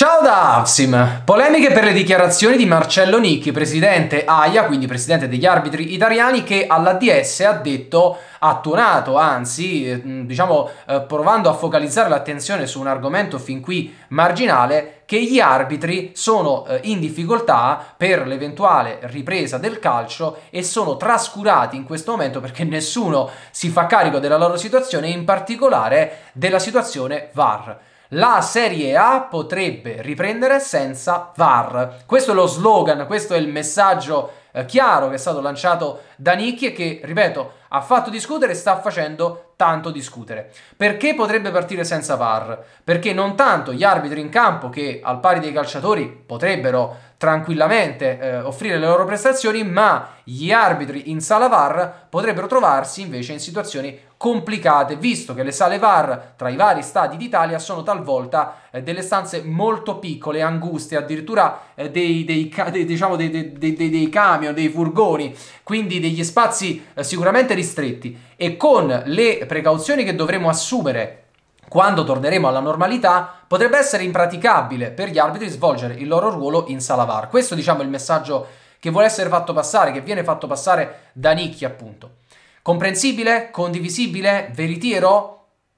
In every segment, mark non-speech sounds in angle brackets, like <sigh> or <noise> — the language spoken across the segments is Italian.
Ciao da Avsim. Polemiche per le dichiarazioni di Marcello Nicchi, presidente AIA, quindi presidente degli arbitri italiani, che all'ADS ha detto, ha tuonato, anzi, mm, diciamo, eh, provando a focalizzare l'attenzione su un argomento fin qui marginale, che gli arbitri sono eh, in difficoltà per l'eventuale ripresa del calcio e sono trascurati in questo momento perché nessuno si fa carico della loro situazione, in particolare della situazione VAR. La Serie A potrebbe riprendere senza VAR. Questo è lo slogan, questo è il messaggio eh, chiaro che è stato lanciato da Nicchi e che, ripeto, ha fatto discutere e sta facendo tanto discutere. Perché potrebbe partire senza VAR? Perché non tanto gli arbitri in campo, che al pari dei calciatori potrebbero tranquillamente eh, offrire le loro prestazioni, ma gli arbitri in sala VAR potrebbero trovarsi invece in situazioni complicate, visto che le sale VAR tra i vari stati d'Italia sono talvolta eh, delle stanze molto piccole, anguste, addirittura eh, dei, dei, dei, diciamo dei, dei, camion, dei furgoni, quindi degli spazi eh, sicuramente ristretti e con le precauzioni che dovremo assumere quando torneremo alla normalità, potrebbe essere impraticabile per gli arbitri svolgere il loro ruolo in sala VAR. Questo diciamo è il messaggio che vuole essere fatto passare, che viene fatto passare da Nicchi appunto. Comprensibile? Condivisibile? Veritiero?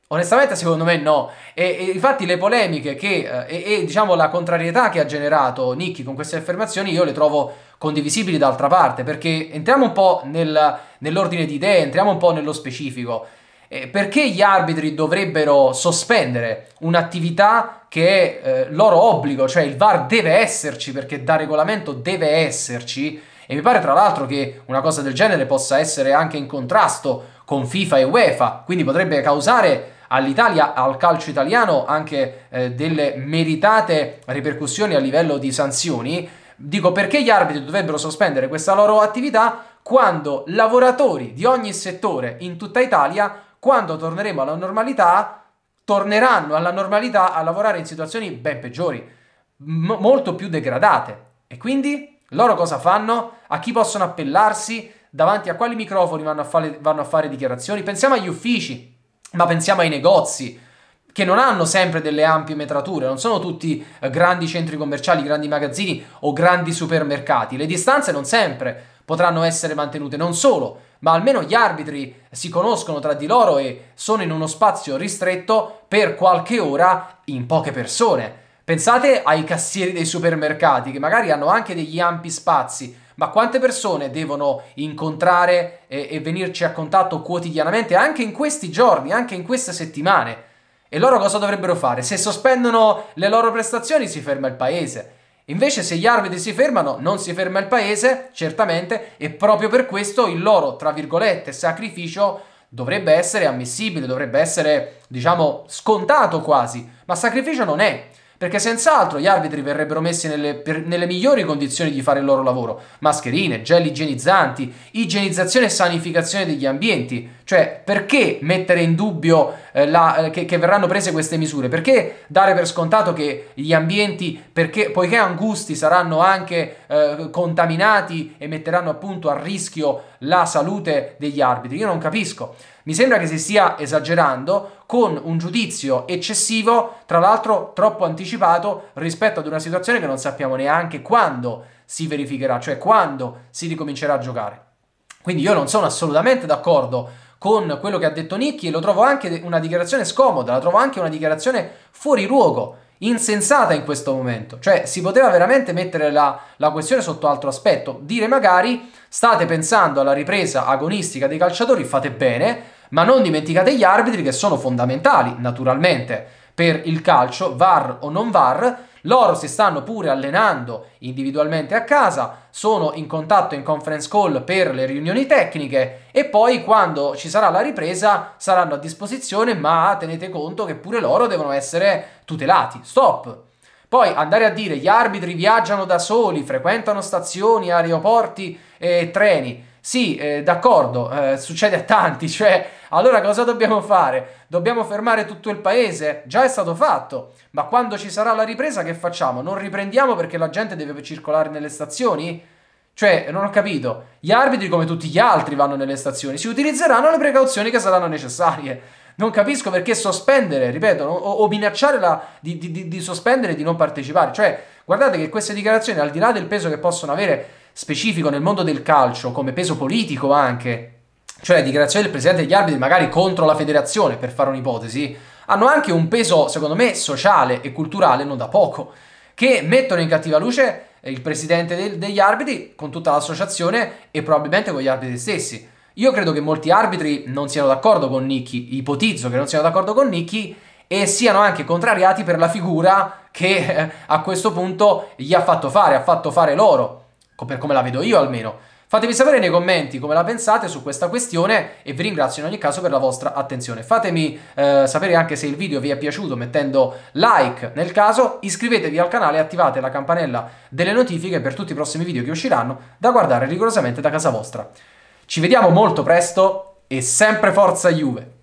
Onestamente secondo me no. E, e infatti le polemiche che, eh, e, e diciamo la contrarietà che ha generato Nicchi con queste affermazioni io le trovo condivisibili d'altra parte, perché entriamo un po' nel, nell'ordine di idee, entriamo un po' nello specifico. Eh, perché gli arbitri dovrebbero sospendere un'attività che è eh, loro obbligo, cioè il VAR deve esserci perché da regolamento deve esserci e mi pare tra l'altro che una cosa del genere possa essere anche in contrasto con FIFA e UEFA, quindi potrebbe causare all'Italia, al calcio italiano anche eh, delle meritate ripercussioni a livello di sanzioni Dico perché gli arbitri dovrebbero sospendere questa loro attività quando lavoratori di ogni settore in tutta Italia, quando torneremo alla normalità, torneranno alla normalità a lavorare in situazioni ben peggiori, molto più degradate. E quindi loro cosa fanno? A chi possono appellarsi? Davanti a quali microfoni vanno a fare, vanno a fare dichiarazioni? Pensiamo agli uffici, ma pensiamo ai negozi che non hanno sempre delle ampie metrature, non sono tutti eh, grandi centri commerciali, grandi magazzini o grandi supermercati. Le distanze non sempre potranno essere mantenute, non solo, ma almeno gli arbitri si conoscono tra di loro e sono in uno spazio ristretto per qualche ora in poche persone. Pensate ai cassieri dei supermercati che magari hanno anche degli ampi spazi, ma quante persone devono incontrare e, e venirci a contatto quotidianamente anche in questi giorni, anche in queste settimane? E loro cosa dovrebbero fare? Se sospendono le loro prestazioni si ferma il paese. Invece se gli arbitri si fermano, non si ferma il paese, certamente, e proprio per questo il loro, tra virgolette, sacrificio dovrebbe essere ammissibile, dovrebbe essere, diciamo, scontato quasi, ma sacrificio non è perché senz'altro gli arbitri verrebbero messi nelle, per, nelle, migliori condizioni di fare il loro lavoro. Mascherine, gel igienizzanti, igienizzazione e sanificazione degli ambienti. Cioè, perché mettere in dubbio eh, la, eh, che, che, verranno prese queste misure? Perché dare per scontato che gli ambienti, perché, poiché angusti saranno anche eh, contaminati e metteranno appunto a rischio la salute degli arbitri? Io non capisco. Mi sembra che si stia esagerando con un giudizio eccessivo, tra l'altro troppo anticipato rispetto ad una situazione che non sappiamo neanche quando si verificherà, cioè quando si ricomincerà a giocare. Quindi io non sono assolutamente d'accordo con quello che ha detto Nicky e lo trovo anche una dichiarazione scomoda, la trovo anche una dichiarazione fuori luogo, insensata in questo momento. Cioè si poteva veramente mettere la, la, questione sotto altro aspetto, dire magari state pensando alla ripresa agonistica dei calciatori, fate bene, ma non dimenticate gli arbitri che sono fondamentali, naturalmente, per il calcio, VAR o non VAR. Loro si stanno pure allenando individualmente a casa, sono in contatto in conference call per le riunioni tecniche e poi quando ci sarà la ripresa saranno a disposizione, ma tenete conto che pure loro devono essere tutelati. Stop! Poi andare a dire gli arbitri viaggiano da soli, frequentano stazioni, aeroporti e treni. Sì, eh, d'accordo, eh, succede a tanti, <laughs> cioè allora cosa dobbiamo fare? Dobbiamo fermare tutto il paese? Già è stato fatto, ma quando ci sarà la ripresa che facciamo? Non riprendiamo perché la gente deve circolare nelle stazioni? Cioè, non ho capito, gli arbitri come tutti gli altri vanno nelle stazioni, si utilizzeranno le precauzioni che saranno necessarie. Non capisco perché sospendere, ripeto, o, o minacciare la, di, di, di sospendere e di non partecipare. Cioè, guardate che queste dichiarazioni, al di là del peso che possono avere specifico nel mondo del calcio, come peso politico anche, cioè dichiarazioni del presidente degli arbitri magari contro la federazione, per fare un'ipotesi, hanno anche un peso, secondo me, sociale e culturale non da poco, che mettono in cattiva luce eh, il presidente del, degli arbitri con tutta l'associazione e probabilmente con gli arbitri stessi. Io credo che molti arbitri non siano d'accordo con Nicky, ipotizzo che non siano d'accordo con Nicky e siano anche contrariati per la figura che eh, a questo punto gli ha fatto fare, ha fatto fare loro per come la vedo io almeno. Fatemi sapere nei commenti come la pensate su questa questione e vi ringrazio in ogni caso per la vostra attenzione. Fatemi eh, sapere anche se il video vi è piaciuto mettendo like nel caso, iscrivetevi al canale e attivate la campanella delle notifiche per tutti i prossimi video che usciranno da guardare rigorosamente da casa vostra. Ci vediamo molto presto e sempre forza Juve!